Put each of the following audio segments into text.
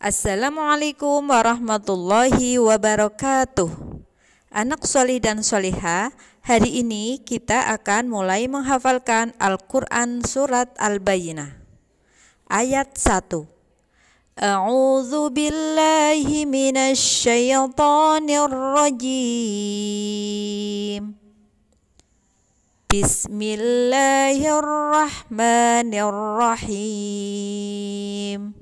Assalamualaikum warahmatullahi wabarakatuh. Anak soli dan soliha, hari ini kita akan mulai menghafalkan Al-Quran Surat Al-Bayyinah. Ayat 1 A'udhu billahi minas syaithanir rajim. Bismillahirrahmanirrahim.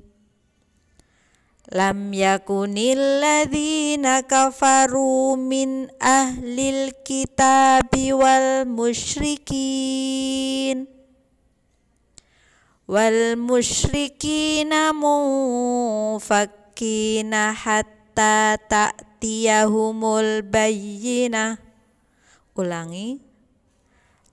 Lam yakunil ladhina kafaru min ahlil kitabi wal musyrikin wal musyrikina munfakkina hatta ta'tiyahumul bayyinah ulangi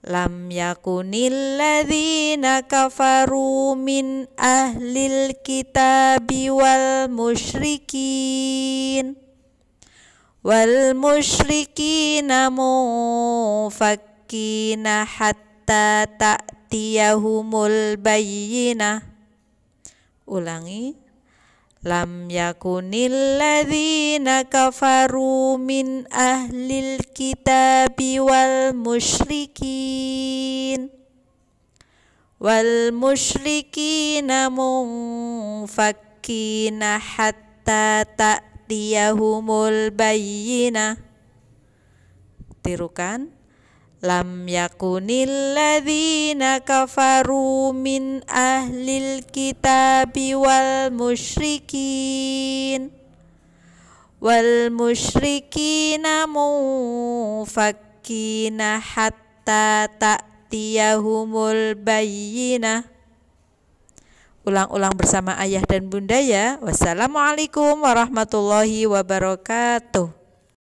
Lam yakunil ladhina kafaru min ahlil kitabi wal musyrikin wal musyrikin munfakkina hatta ta'tiyahumul bayyinah ulangi Lam yakunil ladhina kafaru min ahlil kitabi wal musyrikin wal musyrikin munfakkina hatta ta'tiyahumul bayina. tirukan Lam yakunil ladhina kafaru min ahlil kitabi wal musyrikin wal musyrikina fakina hatta ta'tiyahumul bayyinah Ulang-ulang bersama ayah dan bunda ya. Wassalamualaikum warahmatullahi wabarakatuh.